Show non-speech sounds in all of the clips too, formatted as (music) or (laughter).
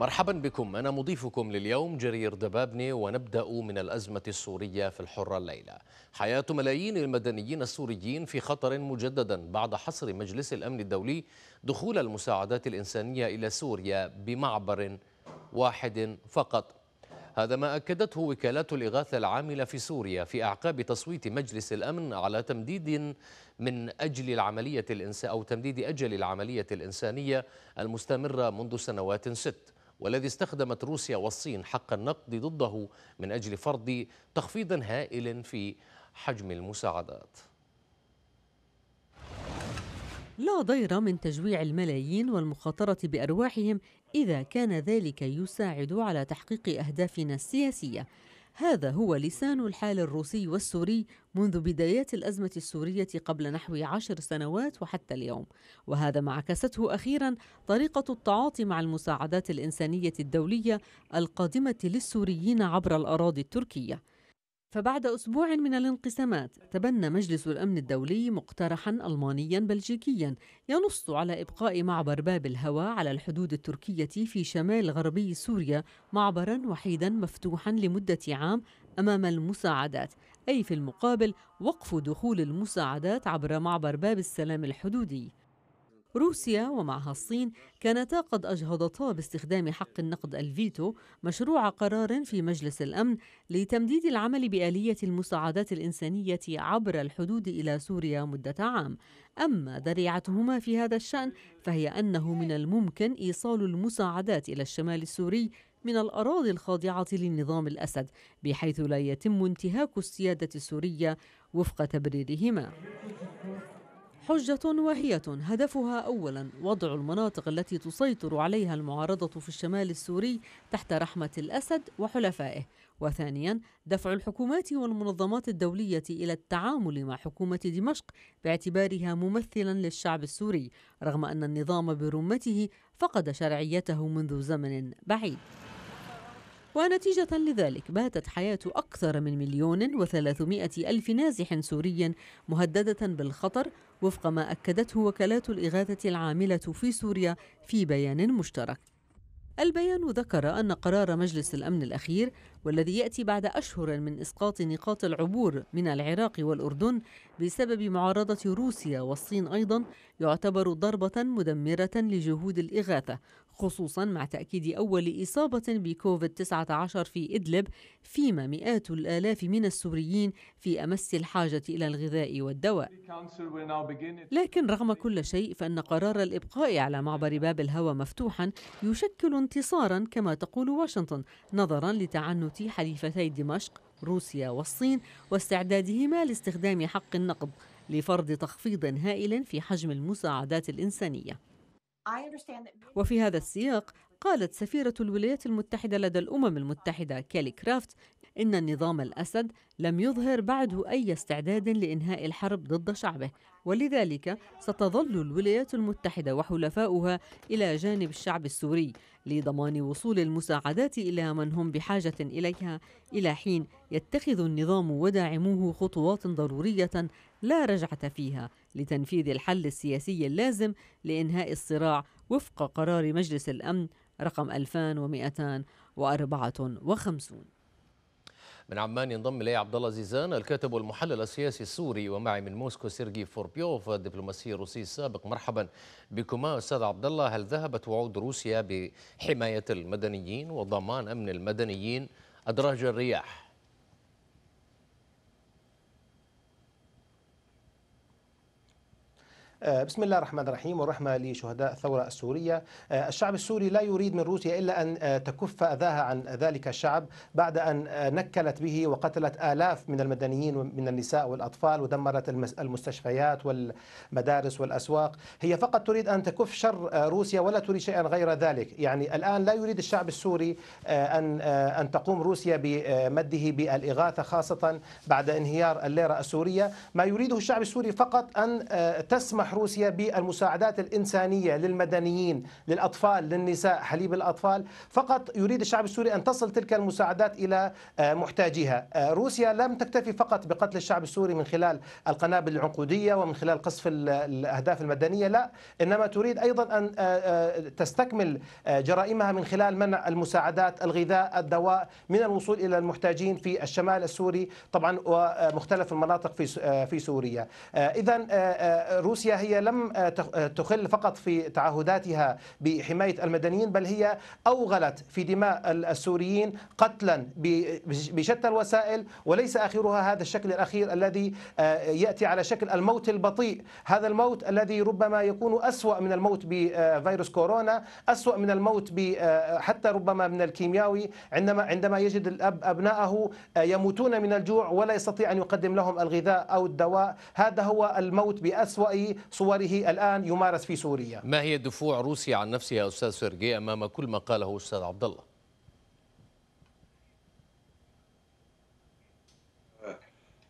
مرحبا بكم أنا مضيفكم لليوم جرير دبابني ونبدأ من الأزمة السورية في الحرة الليلة حياة ملايين المدنيين السوريين في خطر مجددا بعد حصر مجلس الأمن الدولي دخول المساعدات الإنسانية إلى سوريا بمعبر واحد فقط هذا ما أكدته وكالات الإغاثة العاملة في سوريا في أعقاب تصويت مجلس الأمن على تمديد من أجل العملية الإنس أو تمديد أجل العملية الإنسانية المستمرة منذ سنوات ست والذي استخدمت روسيا والصين حق النقد ضده من أجل فرض تخفيض هائل في حجم المساعدات لا ضير من تجويع الملايين والمخاطرة بأرواحهم إذا كان ذلك يساعد على تحقيق أهدافنا السياسية هذا هو لسان الحال الروسي والسوري منذ بدايات الأزمة السورية قبل نحو عشر سنوات وحتى اليوم وهذا ما عكسته أخيرا طريقة التعاطي مع المساعدات الإنسانية الدولية القادمة للسوريين عبر الأراضي التركية فبعد أسبوع من الانقسامات تبنى مجلس الأمن الدولي مقترحا ألمانيا بلجيكيا ينص على إبقاء معبر باب الهوى على الحدود التركية في شمال غربي سوريا معبرا وحيدا مفتوحا لمدة عام أمام المساعدات أي في المقابل وقف دخول المساعدات عبر معبر باب السلام الحدودي روسيا ومعها الصين كانتا قد أجهضتا باستخدام حق النقد الفيتو مشروع قرار في مجلس الأمن لتمديد العمل بآلية المساعدات الإنسانية عبر الحدود إلى سوريا مدة عام أما ذريعتهما في هذا الشأن فهي أنه من الممكن إيصال المساعدات إلى الشمال السوري من الأراضي الخاضعة لنظام الأسد بحيث لا يتم انتهاك السيادة السورية وفق تبريرهما حجة واهية هدفها أولا وضع المناطق التي تسيطر عليها المعارضة في الشمال السوري تحت رحمة الأسد وحلفائه وثانيا دفع الحكومات والمنظمات الدولية إلى التعامل مع حكومة دمشق باعتبارها ممثلا للشعب السوري رغم أن النظام برمته فقد شرعيته منذ زمن بعيد ونتيجة لذلك باتت حياة أكثر من مليون وثلاثمائة ألف نازح سوري مهددة بالخطر وفق ما أكدته وكالات الإغاثة العاملة في سوريا في بيان مشترك البيان ذكر أن قرار مجلس الأمن الأخير والذي يأتي بعد أشهر من إسقاط نقاط العبور من العراق والأردن بسبب معارضة روسيا والصين أيضا يعتبر ضربة مدمرة لجهود الإغاثة خصوصا مع تأكيد أول إصابة بكوفيد-19 في إدلب فيما مئات الآلاف من السوريين في أمس الحاجة إلى الغذاء والدواء لكن رغم كل شيء فإن قرار الإبقاء على معبر باب الهوى مفتوحا يشكل انتصارا كما تقول واشنطن نظرا لتعنت حليفتي دمشق روسيا والصين واستعدادهما لاستخدام حق النقد لفرض تخفيض هائل في حجم المساعدات الإنسانية وفي هذا السياق قالت سفيرة الولايات المتحدة لدى الأمم المتحدة كالي كرافت إن النظام الأسد لم يظهر بعده أي استعداد لإنهاء الحرب ضد شعبه ولذلك ستظل الولايات المتحدة وحلفاؤها إلى جانب الشعب السوري لضمان وصول المساعدات إلى من هم بحاجة إليها إلى حين يتخذ النظام وداعموه خطوات ضرورية لا رجعة فيها لتنفيذ الحل السياسي اللازم لإنهاء الصراع وفق قرار مجلس الأمن رقم 2254 من عمان ينضم الي عبد الله زيزان الكاتب والمحلل السياسي السوري ومعي من موسكو سيرجي فوربيوف الدبلوماسي الروسي السابق مرحبا بكما استاذ عبد الله هل ذهبت وعود روسيا بحمايه المدنيين وضمان امن المدنيين ادراج الرياح آه، بسم الله الرحمن الرحيم والرحمة لشهداء الثورة السورية آه، الشعب السوري لا يريد من روسيا إلا أن آه، تكف أذاها عن ذلك الشعب بعد أن نكلت به وقتلت آلاف من المدنيين من النساء والأطفال ودمرت المستشفيات والمدارس والأسواق هي فقط تريد أن تكف شر روسيا ولا تريد شيئا غير ذلك يعني الآن لا يريد الشعب السوري أن أن تقوم روسيا بمده بالإغاثة خاصة بعد انهيار الليرة السورية ما يريده الشعب السوري فقط أن تسمح روسيا بالمساعدات الإنسانية للمدنيين للأطفال للنساء حليب الأطفال فقط يريد الشعب السوري أن تصل تلك المساعدات إلى آه، محتاجيها آه، روسيا لم تكتفي فقط بقتل الشعب السوري من خلال القنابل العنقودية ومن خلال قصف الأهداف المدنية لا إنما تريد أيضا أن آه، تستكمل جرائمها من خلال منع المساعدات الغذاء الدواء من الوصول إلى المحتاجين في الشمال السوري طبعا ومختلف المناطق في في سوريا إذا روسيا هي لم آه، آه، تخل فقط في تعهداتها بحماية المدنيين بل هي أوغلت في دماء السوريين قتلا بشتى الوسائل وليس آخرها هذا الشكل الأخير الذي آه، يأتي على شكل الموت البطيء هذا الموت الذي ربما يكون أسوأ من الموت بفيروس كورونا أسوأ من الموت حتى ربما من الكيمياوي عندما عندما يجد الأب أبنائه يموتون من الجوع ولا يستطيع أن يقدم لهم الغذاء أو الدواء هذا هو الموت بأسوأ صوره الآن يمارس في سوريا ما هي دفوع روسيا عن نفسها أستاذ سيرجي أمام كل ما قاله أستاذ عبد الله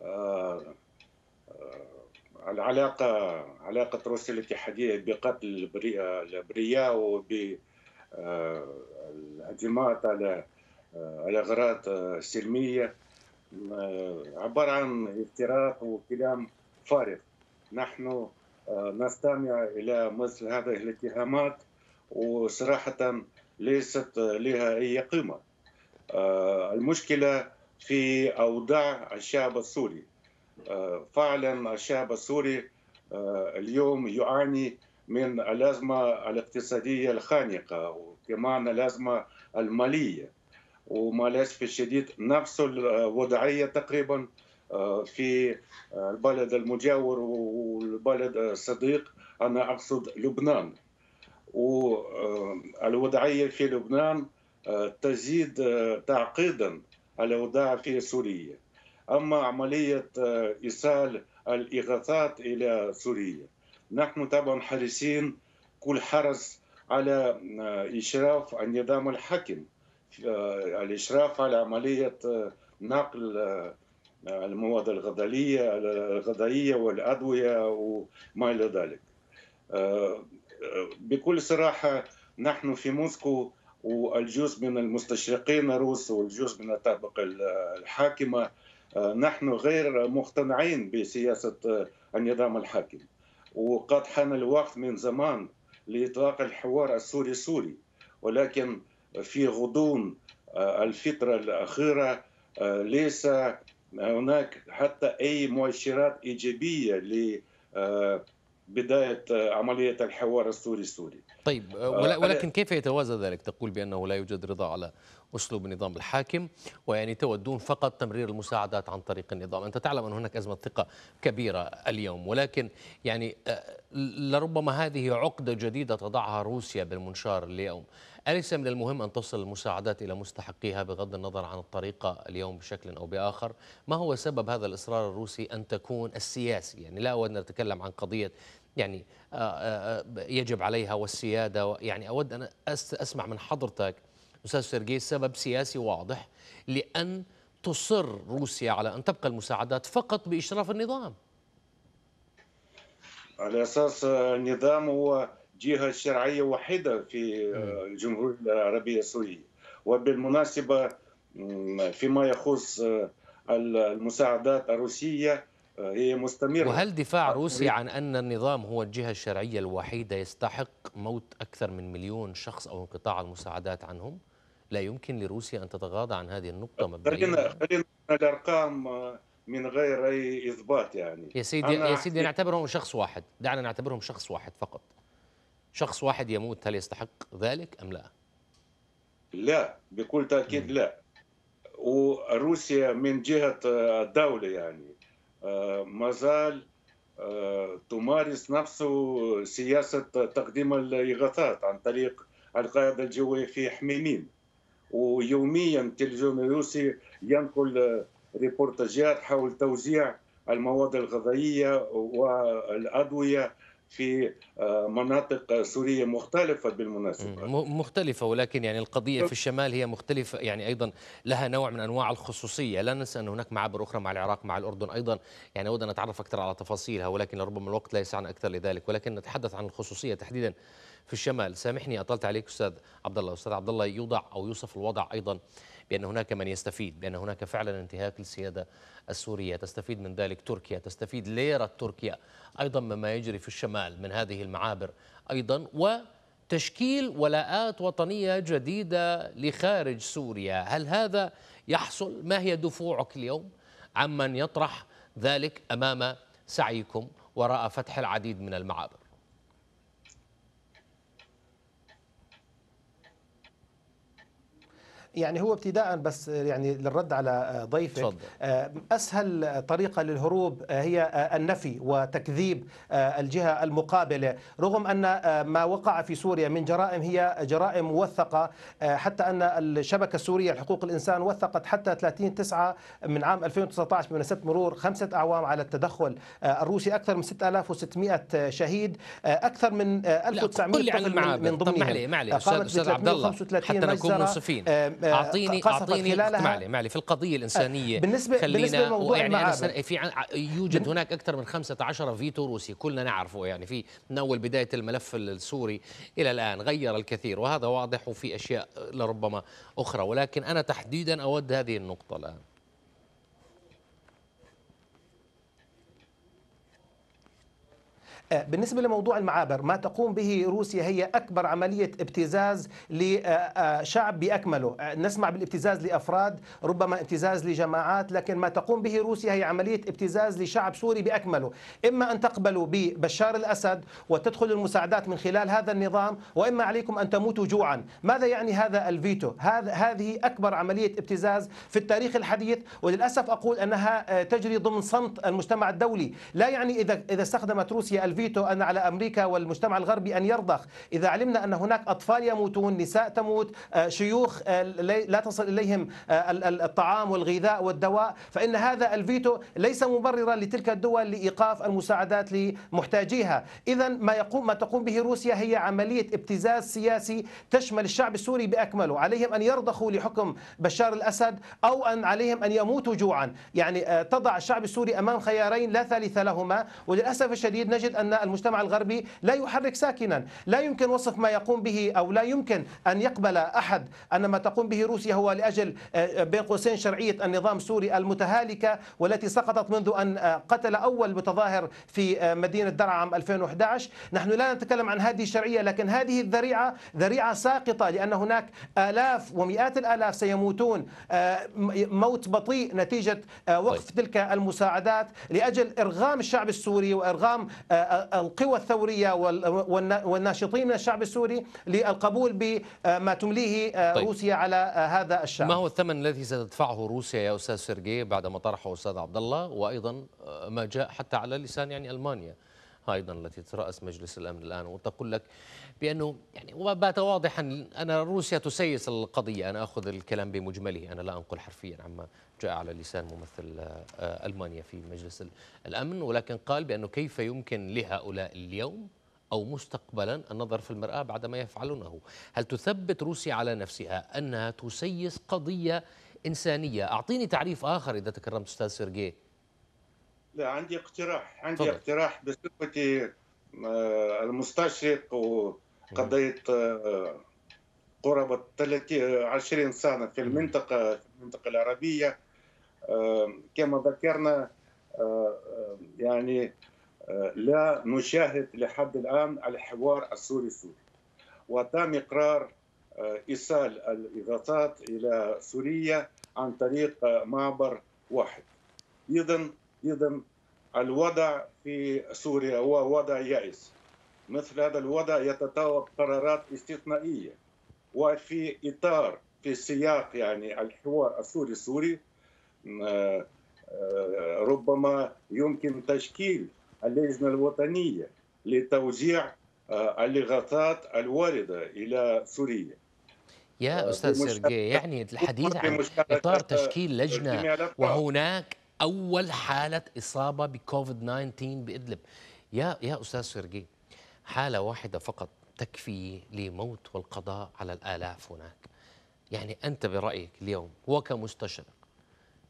آه، آه، العلاقة علاقة روسيا الاتحادية بقتل الأبرياء وبالهجمات آه، على الأغراض السلمية عبارة عن افتراق وكلام فارغ نحن نستمع إلى مثل هذه الاتهامات وصراحة ليست لها أي قيمة آه، المشكلة في أوضاع الشعب السوري آه، فعلا الشعب السوري آه، اليوم يعاني من الأزمة الاقتصادية الخانقة وكمان الأزمة المالية وما الأسف الشديد نفس الوضعية تقريبا آه، في آه، البلد المجاور والبلد الصديق أنا أقصد لبنان والوضعية آه، في لبنان تزيد تعقيدا على الوضع في سوريا أما عملية إيصال الإغاثات إلى سوريا نحن طبعا حريصين كل حرص على إشراف النظام الحاكم الإشراف على عملية نقل المواد الغذائية الغذائية والأدوية وما إلى ذلك آه، بكل صراحة نحن في موسكو والجزء من المستشرقين الروس والجزء من الطبقة الحاكمة آه، نحن غير مقتنعين بسياسة آه، النظام الحاكم وقد حان الوقت من زمان لإطلاق الحوار السوري السوري ولكن في غضون الفترة الأخيرة ليس هناك حتى أي مؤشرات إيجابية ل آه، بداية آه، عملية الحوار السوري السوري طيب آه، ولكن كيف يتوازى ذلك تقول بأنه لا يوجد رضا على أسلوب النظام الحاكم ويعني تودون فقط تمرير المساعدات عن طريق النظام أنت تعلم أن هناك أزمة ثقة كبيرة اليوم ولكن يعني لربما هذه عقدة جديدة تضعها روسيا بالمنشار اليوم أليس من المهم أن تصل المساعدات إلى مستحقيها بغض النظر عن الطريقة اليوم بشكل أو بآخر ما هو سبب هذا الإصرار الروسي أن تكون السياسي يعني لا أود أن نتكلم عن قضية يعني آه، آه، آه، يجب عليها والسيادة يعني أود أن أسمع من حضرتك أستاذ سيرجي سبب سياسي واضح لأن تصر روسيا على أن تبقى المساعدات فقط بإشراف النظام على أساس النظام هو جهه شرعيه وحيده في الجمهوريه العربيه السوريه وبالمناسبه فيما يخص آه، المساعدات الروسيه آه، هي مستمره وهل دفاع آه، روسيا عن ان النظام هو الجهه الشرعيه الوحيده يستحق موت اكثر من مليون شخص او انقطاع المساعدات عنهم؟ لا يمكن لروسيا ان تتغاضى عن هذه النقطه مبدئيا خلينا خلينا الارقام من غير اي اثبات يعني يا سيدي يا سيدي نعتبرهم شخص واحد دعنا نعتبرهم شخص واحد فقط شخص واحد يموت هل يستحق ذلك أم لا؟ لا بكل تأكيد لا وروسيا من جهة آه، الدولة يعني آه، ما زال آه، تمارس نفس سياسة تقديم الإغاثات عن طريق القاعدة الجوية في حميمين ويوميا التلفزيون الروسي ينقل ريبورتاجات حول توزيع المواد الغذائية والأدوية في آه، مناطق سوريه مختلفه بالمناسبه مختلفه ولكن يعني القضيه في الشمال هي مختلفه يعني ايضا لها نوع من انواع الخصوصيه لا ننسى ان هناك معابر اخرى مع العراق مع الاردن ايضا يعني اود ان اتعرف اكثر على تفاصيلها ولكن ربما الوقت لا يسعنا اكثر لذلك ولكن نتحدث عن الخصوصيه تحديدا في الشمال سامحني اطلت عليك استاذ عبد الله استاذ عبد الله يوضع او يوصف الوضع ايضا بأن هناك من يستفيد بأن هناك فعلا انتهاك للسيادة السورية تستفيد من ذلك تركيا تستفيد ليرة تركيا أيضا مما يجري في الشمال من هذه المعابر أيضا وتشكيل ولاءات وطنية جديدة لخارج سوريا هل هذا يحصل ما هي دفوعك اليوم عمن يطرح ذلك أمام سعيكم وراء فتح العديد من المعابر يعني هو ابتداء بس يعني للرد على آه، ضيفك صدق. آه، اسهل طريقه للهروب آه، هي النفي وتكذيب الجهه المقابله رغم ان ما وقع في سوريا من جرائم هي جرائم موثقه حتى ان الشبكه السوريه لحقوق الانسان وثقت حتى 30 9 من عام 2019 بمناسبه مرور خمسه اعوام على التدخل الروسي اكثر من 6600 شهيد اكثر من 1900 طفل من ضمنهم طب معلي معلي استاذ عبد الله حتى نكون منصفين اعطيني اعطيني معلي معلي في القضيه الانسانيه آه، بالنسبه خلينا بالنسبه يعني أنا في يوجد هناك اكثر من 15 فيتو روسي كلنا نعرفه يعني في من اول بدايه الملف السوري الى الان غير الكثير وهذا واضح وفي اشياء لربما اخرى ولكن انا تحديدا اود هذه النقطه الان آه، بالنسبة لموضوع المعابر ما تقوم به روسيا هي أكبر عملية ابتزاز لشعب آه، آه، بأكمله نسمع بالابتزاز لأفراد ربما ابتزاز لجماعات لكن ما تقوم به روسيا هي عملية ابتزاز لشعب سوري بأكمله إما أن تقبلوا ببشار الأسد وتدخل المساعدات من خلال هذا النظام وإما عليكم أن تموتوا جوعا ماذا يعني هذا الفيتو هذا هذه أكبر عملية ابتزاز في التاريخ الحديث وللأسف أقول أنها تجري ضمن صمت المجتمع الدولي لا يعني إذا إذا استخدمت روسيا الفيتو أن على أمريكا والمجتمع الغربي أن يرضخ إذا علمنا أن هناك أطفال يموتون نساء تموت آه، شيوخ آه، لا تصل إليهم آه، الطعام والغذاء والدواء فإن هذا الفيتو ليس مبررا لتلك الدول لإيقاف المساعدات لمحتاجيها إذا ما يقوم ما تقوم به روسيا هي عملية ابتزاز سياسي تشمل الشعب السوري بأكمله عليهم أن يرضخوا لحكم بشار الأسد أو أن عليهم أن يموتوا جوعا يعني تضع الشعب السوري أمام خيارين لا ثالث لهما وللأسف الشديد نجد أن أن المجتمع الغربي لا يحرك ساكنا لا يمكن وصف ما يقوم به أو لا يمكن أن يقبل أحد أن ما تقوم به روسيا هو لأجل آه، بين قوسين شرعية النظام السوري المتهالكة والتي سقطت منذ أن آه، قتل أول متظاهر في آه، مدينة درعا عام 2011 نحن لا نتكلم عن هذه الشرعية لكن هذه الذريعة ذريعة ساقطة لأن هناك آلاف ومئات الآلاف سيموتون موت بطيء نتيجة وقف طيب. تلك المساعدات لأجل إرغام الشعب السوري وإرغام القوى الثورية والناشطين من الشعب السوري للقبول بما تمليه آه، طيب. روسيا على آه، هذا الشعب ما هو الثمن الذي ستدفعه روسيا يا أستاذ سيرجي بعدما طرحه أستاذ عبد الله وأيضا آه، ما جاء حتى على لسان يعني ألمانيا ايضا التي تراس مجلس الامن الان وتقول لك بانه يعني وبات واضحا ان روسيا تسيس القضيه انا اخذ الكلام بمجمله انا لا انقل حرفيا عما جاء على لسان ممثل آه، المانيا في مجلس الامن ولكن قال بانه كيف يمكن لهؤلاء اليوم أو مستقبلا النظر في المرآة بعد ما يفعلونه هل تثبت روسيا على نفسها أنها تسيس قضية إنسانية أعطيني تعريف آخر إذا تكرمت أستاذ سيرجي لا عندي اقتراح عندي طبعا. اقتراح بصفتي آه، المستشرق وقضيت قرابة 20 سنة في المنطقة في المنطقة العربية آه، كما ذكرنا آه، يعني لا نشاهد لحد الآن الحوار السوري سوري وتم إقرار إيصال الإغاثات إلى سوريا عن طريق معبر واحد إذا اذا الوضع في سوريا هو وضع يائس مثل هذا الوضع يتطلب قرارات استثنائيه وفي اطار في سياق يعني الحوار السوري السوري آه، آه، ربما يمكن تشكيل اللجنه الوطنيه لتوزيع آه، الاغاثات الوارده الى سوريا يا استاذ سيرجي يعني الحديث عن اطار تشكيل لجنه وهناك اول حاله اصابه بكوفيد 19 بادلب يا يا استاذ سيرجي حاله واحده فقط تكفي لموت والقضاء على الالاف هناك يعني انت برايك اليوم وكمستشرق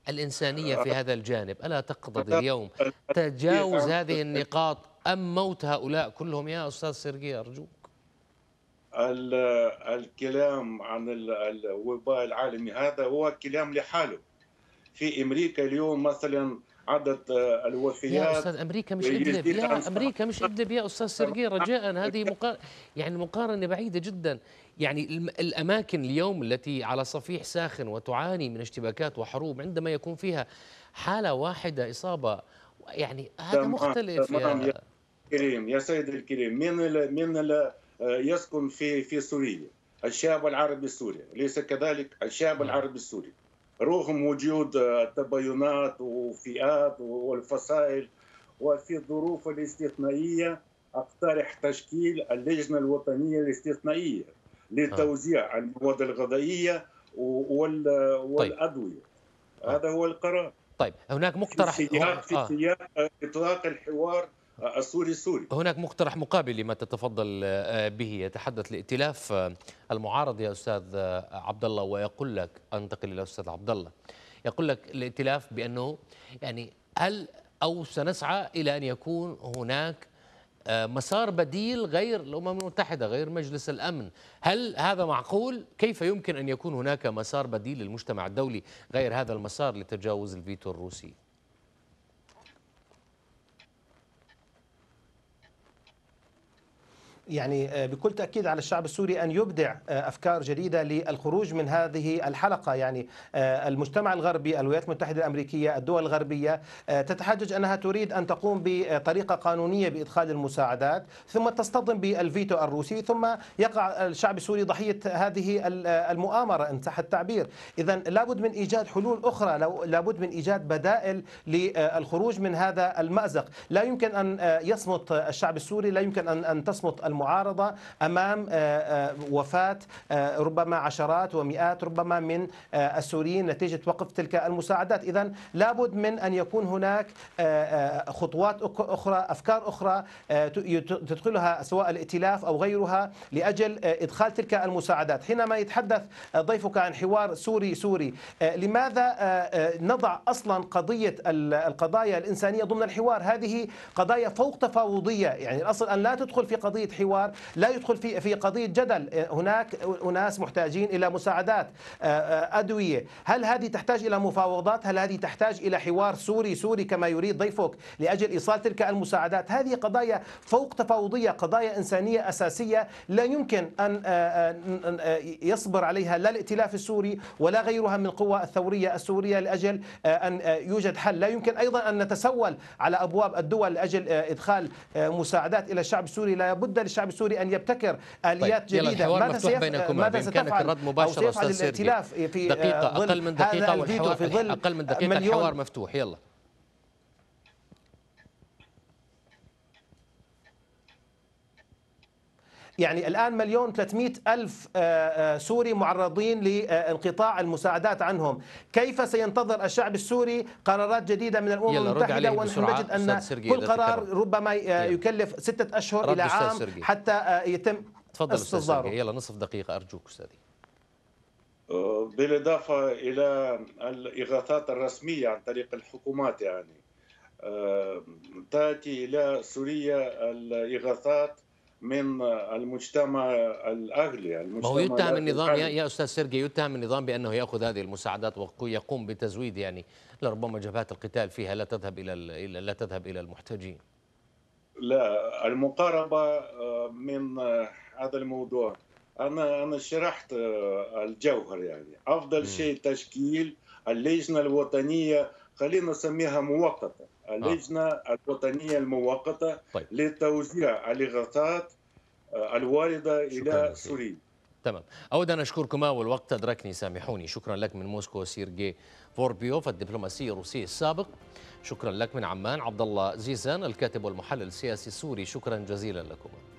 الانسانيه في هذا الجانب الا تقتضي اليوم تجاوز هذه النقاط ام موت هؤلاء كلهم يا استاذ سيرجي ارجوك الكلام عن الوباء العالمي هذا هو كلام لحاله في امريكا اليوم مثلا عدد آه، الوفيات يا استاذ امريكا مش ادلب يا امريكا مش ادلب يا استاذ سيرجي رجاء (laughs) هذه مقار... يعني المقارنه بعيده جدا يعني الاماكن اليوم التي على صفيح ساخن وتعاني من اشتباكات وحروب عندما يكون فيها حاله واحده اصابه يعني هذا مختلف يا كريم يا سيد الكريم من الـ من الـ آه، يسكن في في سوريا الشعب العربي السوري ليس كذلك الشعب نعم. العربي السوري رغم وجود التباينات وفئات والفصائل وفي الظروف الاستثنائية أقترح تشكيل اللجنة الوطنية الاستثنائية لتوزيع آه. المواد الغذائية طيب. والأدوية طيب. هذا هو القرار طيب هناك مقترح في سياق, آه. في سياق آه. اطلاق الحوار السوري السوري هناك مقترح مقابل لما تتفضل آه، به يتحدث الائتلاف آه، المعارض يا استاذ آه، عبد الله ويقول لك انتقل الى استاذ عبد الله يقول لك الائتلاف بانه يعني هل او سنسعى الى ان يكون هناك مسار بديل غير الامم المتحده غير مجلس الامن هل هذا معقول كيف يمكن ان يكون هناك مسار بديل للمجتمع الدولي غير هذا المسار لتجاوز الفيتو الروسي يعني آه، بكل تأكيد على الشعب السوري أن يبدع آه، أفكار جديدة للخروج من هذه الحلقة يعني آه، المجتمع الغربي الولايات المتحدة الأمريكية الدول الغربية تتحجج أنها تريد أن تقوم بطريقة قانونية بإدخال المساعدات ثم تصطدم بالفيتو الروسي ثم يقع الشعب السوري ضحية هذه المؤامرة إن صح التعبير إذا لابد من إيجاد حلول أخرى لابد من إيجاد بدائل للخروج من هذا المأزق لا يمكن أن يصمت الشعب السوري لا يمكن أن تصمت المعارضة أمام آه، آه، وفاة آه، ربما عشرات ومئات ربما من السوريين نتيجة وقف تلك المساعدات إذا لابد من أن يكون هناك خطوات أخرى أفكار أخرى تدخلها سواء الائتلاف أو غيرها لأجل إدخال تلك المساعدات حينما يتحدث ضيفك عن حوار سوري سوري لماذا نضع أصلا قضية القضايا الإنسانية ضمن الحوار هذه قضايا فوق تفاوضية يعني الأصل أن لا تدخل في قضية حوار الحوار لا يدخل في في قضيه جدل آه، هناك اناس محتاجين الى مساعدات آه، آه، ادويه هل هذه تحتاج الى مفاوضات هل هذه تحتاج الى حوار سوري سوري كما يريد ضيفك لاجل ايصال تلك المساعدات هذه قضايا فوق تفاوضيه قضايا انسانيه اساسيه لا يمكن ان يصبر عليها لا الائتلاف السوري ولا غيرها من القوى الثوريه السوريه لاجل ان يوجد حل لا يمكن ايضا ان نتسول على ابواب الدول لاجل ادخال مساعدات الى الشعب السوري لا بد للشعب الشعب السوري ان يبتكر اليات طيب. جديده يلا ماذا سيف... بينكما ماذا ستفعل الرد مباشره استاذ سيرجي آه، دقيقه اقل من دقيقه والحوار في ظل اقل من دقيقه الحوار مفتوح يلا يعني الآن مليون 300 ألف آه، آه، سوري معرضين لانقطاع المساعدات عنهم كيف سينتظر الشعب السوري قرارات جديده من الامم المتحده ونحن نجد ان كل قرار ربما آه، يكلف ستة اشهر الى عام حتى يتم تفضل استاذ يلا نصف دقيقه ارجوك استاذي بالاضافه الى الاغاثات الرسميه عن طريق الحكومات يعني تاتي الى سوريا الاغاثات من المجتمع الاغلي المجتمع ما هو يتهم النظام يا استاذ سيرجي يتهم النظام بانه ياخذ هذه المساعدات ويقوم بتزويد يعني لربما جبهات القتال فيها لا تذهب الى لا تذهب الى المحتجين لا المقاربه آه، من آه، هذا الموضوع انا انا شرحت آه، الجوهر يعني افضل م. شيء تشكيل اللجنه الوطنيه خلينا نسميها مؤقته آه. اللجنه الوطنيه المؤقته طيب. لتوزيع الاغاثات آه، الوارده الى سوريا تمام أود أن أشكركما والوقت أدركني سامحوني شكرا لك من موسكو سيرجي فوربيوف الدبلوماسي الروسي السابق شكرا لك من عمان عبد الله زيزان الكاتب والمحلل السياسي السوري شكرا جزيلا لكما